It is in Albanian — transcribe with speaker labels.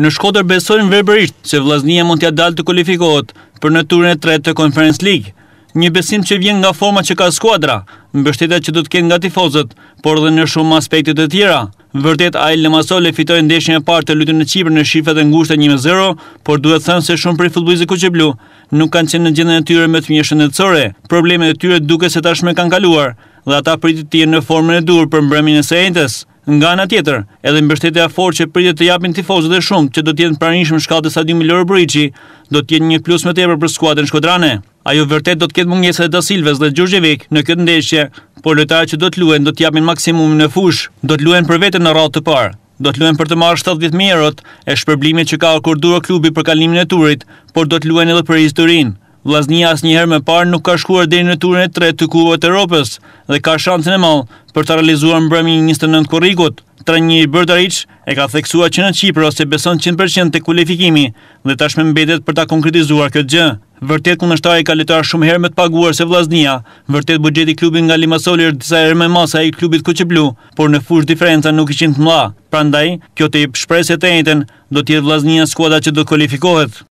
Speaker 1: Në Shkodër besojnë verbërisht se vllaznia mund t'ia dalë të kualifikohet për në turën e tretë të Conference League. Një besim që vjen nga forma që ka skuadra, mbështetja që do të ketë nga tifozët, por edhe në shumë aspekte të tjera. Vërtet Ail Lemasole fitoi ndeshjen e parë të lutën në Kipr në shifrat e ngushta 1-0, por duhet thënë se shumë për prej futbollistëve blu, nuk kanë qenë në gjendjen e tyre më të mirë shëndetësore. Problemet e tyre duke se tashmë kanë kaluar dhe ata pritin të jenë në formën e dur për mbrëmjen e Saints. Nga ana tjetër, edhe mbështetja fort që pritet të japin tifozët dhe shumë që do të jenë pranishëm shkallë të stadium Lor Briçi, do të një plus më tepër për skuadrën shkodrane. Ajo vërtet do të ketë mungesa e Da Silves dhe Gjurgjevik në këtë ndeshje, por lojtarët që do të luajnë do të japin maksimumin në fush, do të luajnë për veten në radhë të parë do të luajnë për të marrë mijë euro e shpërblimit që ka akorduar klubi për kalimin e turit, por do të luajnë edhe për historinë. Vllaznia asnjëherë më parë nuk ka shkuar deri në turën e tre të Kupës të Europës dhe ka shantën e madh për të realizuar mbrëmjen 29 korrikut. Trajni Bërdariç e ka theksuar që në Qipër ose beson 100% te kualifikimi dhe tashmë mbetet për ta konkretizuar këtë gjë. Vërtet kundështari ka lëtar shumë herë më të paguar se Vllaznia. Vërtet buxheti i klubit nga Limasolir është disa herë më masa i klubit Koçë por në fush diferenca nuk ishin të mëdha. Prandaj, kjo tip shpresë të njëjtën do të jetë Vllaznia skuadra që do kualifikohet.